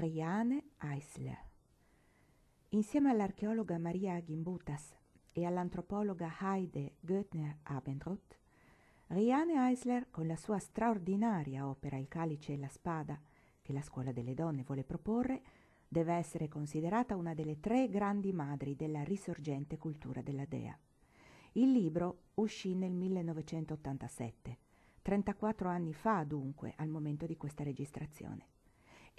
Riane Eisler. Insieme all'archeologa Maria Gimbutas e all'antropologa Heide Goettner-Abendroth, Riane Eisler, con la sua straordinaria opera Il calice e la spada, che la Scuola delle Donne vuole proporre, deve essere considerata una delle tre grandi madri della risorgente cultura della Dea. Il libro uscì nel 1987, 34 anni fa dunque al momento di questa registrazione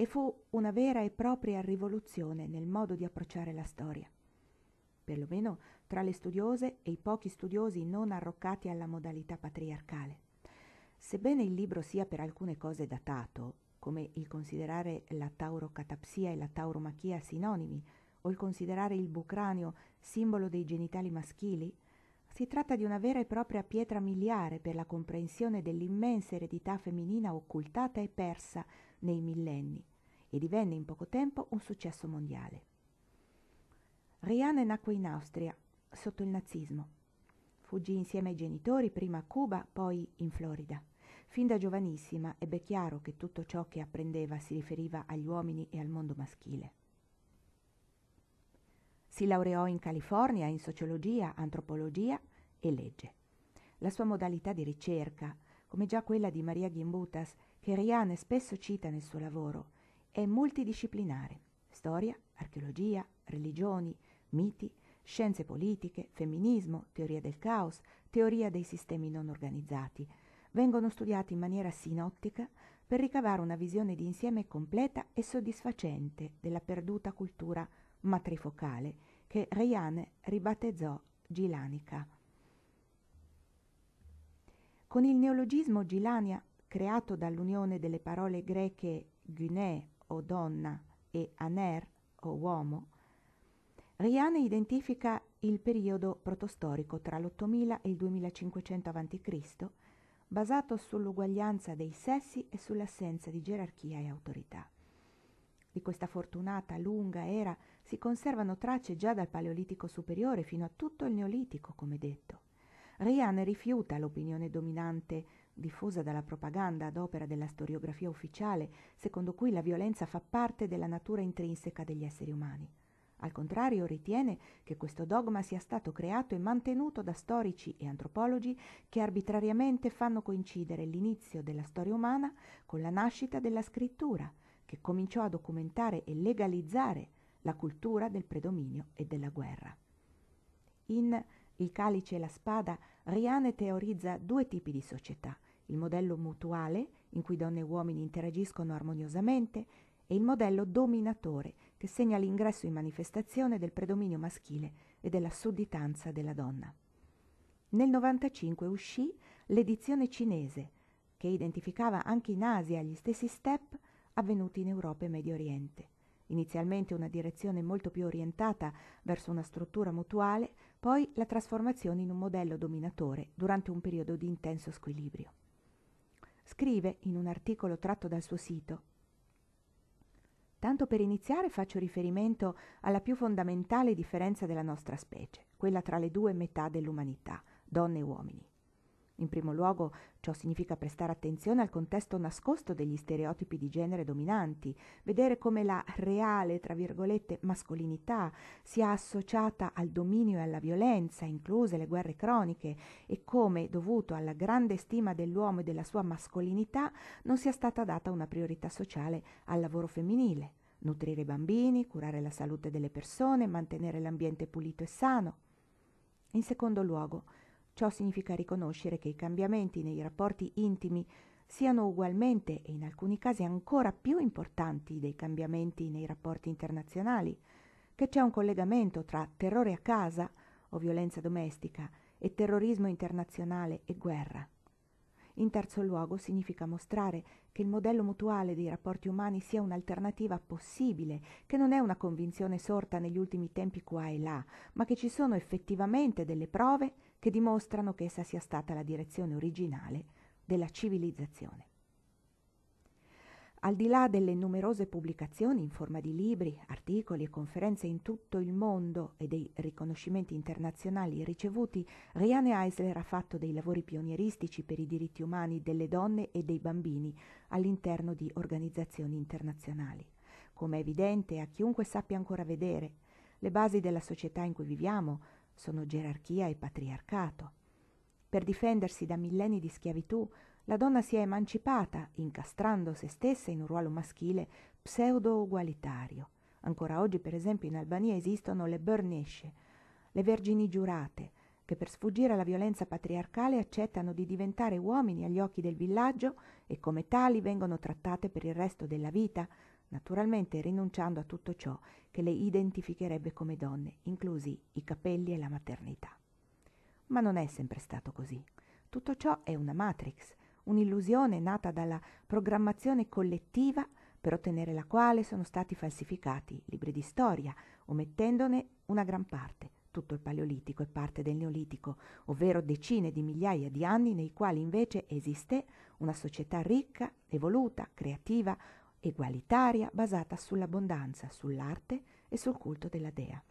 e fu una vera e propria rivoluzione nel modo di approcciare la storia. Perlomeno tra le studiose e i pochi studiosi non arroccati alla modalità patriarcale. Sebbene il libro sia per alcune cose datato, come il considerare la taurocatapsia e la tauromachia sinonimi, o il considerare il bucranio simbolo dei genitali maschili, si tratta di una vera e propria pietra miliare per la comprensione dell'immensa eredità femminina occultata e persa nei millenni e divenne in poco tempo un successo mondiale. Rihanna nacque in Austria, sotto il nazismo. Fuggì insieme ai genitori prima a Cuba, poi in Florida. Fin da giovanissima ebbe chiaro che tutto ciò che apprendeva si riferiva agli uomini e al mondo maschile. Si laureò in California in sociologia, antropologia e legge. La sua modalità di ricerca, come già quella di Maria Gimbutas, che Riane spesso cita nel suo lavoro, è multidisciplinare. Storia, archeologia, religioni, miti, scienze politiche, femminismo, teoria del caos, teoria dei sistemi non organizzati, vengono studiati in maniera sinottica per ricavare una visione di insieme completa e soddisfacente della perduta cultura matrifocale che Reiane ribattezzò Gilanica. Con il neologismo Gilania, creato dall'unione delle parole greche Gune o donna e Aner o uomo, Riane identifica il periodo protostorico tra l'8000 e il 2500 a.C., basato sull'uguaglianza dei sessi e sull'assenza di gerarchia e autorità. Di questa fortunata lunga era si conservano tracce già dal Paleolitico superiore fino a tutto il Neolitico, come detto. Rian rifiuta l'opinione dominante diffusa dalla propaganda ad opera della storiografia ufficiale, secondo cui la violenza fa parte della natura intrinseca degli esseri umani. Al contrario, ritiene che questo dogma sia stato creato e mantenuto da storici e antropologi che arbitrariamente fanno coincidere l'inizio della storia umana con la nascita della scrittura, che cominciò a documentare e legalizzare la cultura del predominio e della guerra. In Il calice e la spada, Riane teorizza due tipi di società, il modello mutuale, in cui donne e uomini interagiscono armoniosamente, e il modello dominatore, che segna l'ingresso in manifestazione del predominio maschile e della sudditanza della donna. Nel 1995 uscì l'edizione cinese, che identificava anche in Asia gli stessi steppe avvenuti in Europa e Medio Oriente. Inizialmente una direzione molto più orientata verso una struttura mutuale, poi la trasformazione in un modello dominatore durante un periodo di intenso squilibrio. Scrive in un articolo tratto dal suo sito Tanto per iniziare faccio riferimento alla più fondamentale differenza della nostra specie, quella tra le due metà dell'umanità, donne e uomini. In primo luogo ciò significa prestare attenzione al contesto nascosto degli stereotipi di genere dominanti, vedere come la reale, tra virgolette, mascolinità sia associata al dominio e alla violenza, incluse le guerre croniche, e come, dovuto alla grande stima dell'uomo e della sua mascolinità, non sia stata data una priorità sociale al lavoro femminile. Nutrire i bambini, curare la salute delle persone, mantenere l'ambiente pulito e sano. In secondo luogo, Ciò significa riconoscere che i cambiamenti nei rapporti intimi siano ugualmente e in alcuni casi ancora più importanti dei cambiamenti nei rapporti internazionali, che c'è un collegamento tra terrore a casa o violenza domestica e terrorismo internazionale e guerra. In terzo luogo significa mostrare che il modello mutuale dei rapporti umani sia un'alternativa possibile, che non è una convinzione sorta negli ultimi tempi qua e là, ma che ci sono effettivamente delle prove che dimostrano che essa sia stata la direzione originale della civilizzazione. Al di là delle numerose pubblicazioni in forma di libri, articoli e conferenze in tutto il mondo e dei riconoscimenti internazionali ricevuti, Riane Eisler ha fatto dei lavori pionieristici per i diritti umani delle donne e dei bambini all'interno di organizzazioni internazionali. Come è evidente a chiunque sappia ancora vedere, le basi della società in cui viviamo sono gerarchia e patriarcato. Per difendersi da millenni di schiavitù, la donna si è emancipata, incastrando se stessa in un ruolo maschile pseudo-ugualitario. Ancora oggi, per esempio, in Albania esistono le Bernesce, le vergini giurate, che per sfuggire alla violenza patriarcale accettano di diventare uomini agli occhi del villaggio e come tali vengono trattate per il resto della vita, naturalmente rinunciando a tutto ciò che le identificherebbe come donne, inclusi i capelli e la maternità. Ma non è sempre stato così. Tutto ciò è una matrix, un'illusione nata dalla programmazione collettiva per ottenere la quale sono stati falsificati libri di storia, omettendone una gran parte, tutto il Paleolitico e parte del Neolitico, ovvero decine di migliaia di anni nei quali invece esiste una società ricca, evoluta, creativa, egualitaria basata sull'abbondanza, sull'arte e sul culto della dea.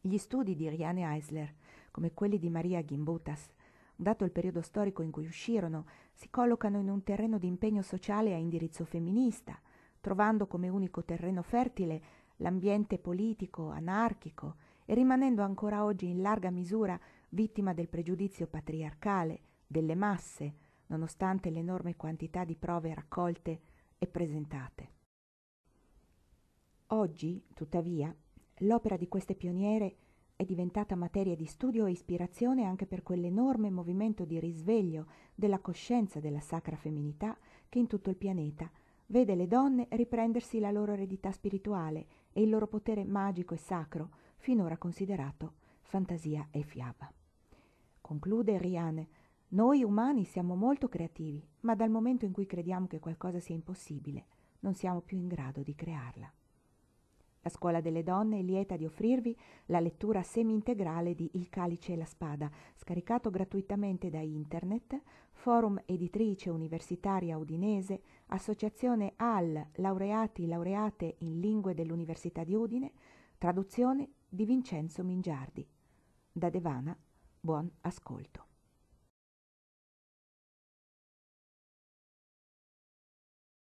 Gli studi di Riane Eisler, come quelli di Maria Gimbutas, dato il periodo storico in cui uscirono, si collocano in un terreno di impegno sociale a indirizzo femminista, trovando come unico terreno fertile l'ambiente politico anarchico e rimanendo ancora oggi in larga misura vittima del pregiudizio patriarcale, delle masse, nonostante l'enorme quantità di prove raccolte e presentate. Oggi, tuttavia, l'opera di queste pioniere è diventata materia di studio e ispirazione anche per quell'enorme movimento di risveglio della coscienza della sacra femminità che in tutto il pianeta vede le donne riprendersi la loro eredità spirituale e il loro potere magico e sacro, finora considerato fantasia e fiaba. Conclude Riane noi umani siamo molto creativi, ma dal momento in cui crediamo che qualcosa sia impossibile, non siamo più in grado di crearla. La Scuola delle Donne è lieta di offrirvi la lettura semi-integrale di Il calice e la spada, scaricato gratuitamente da internet, Forum Editrice Universitaria Udinese, Associazione AL Laureati Laureate in Lingue dell'Università di Udine, traduzione di Vincenzo Mingiardi. Da Devana, buon ascolto.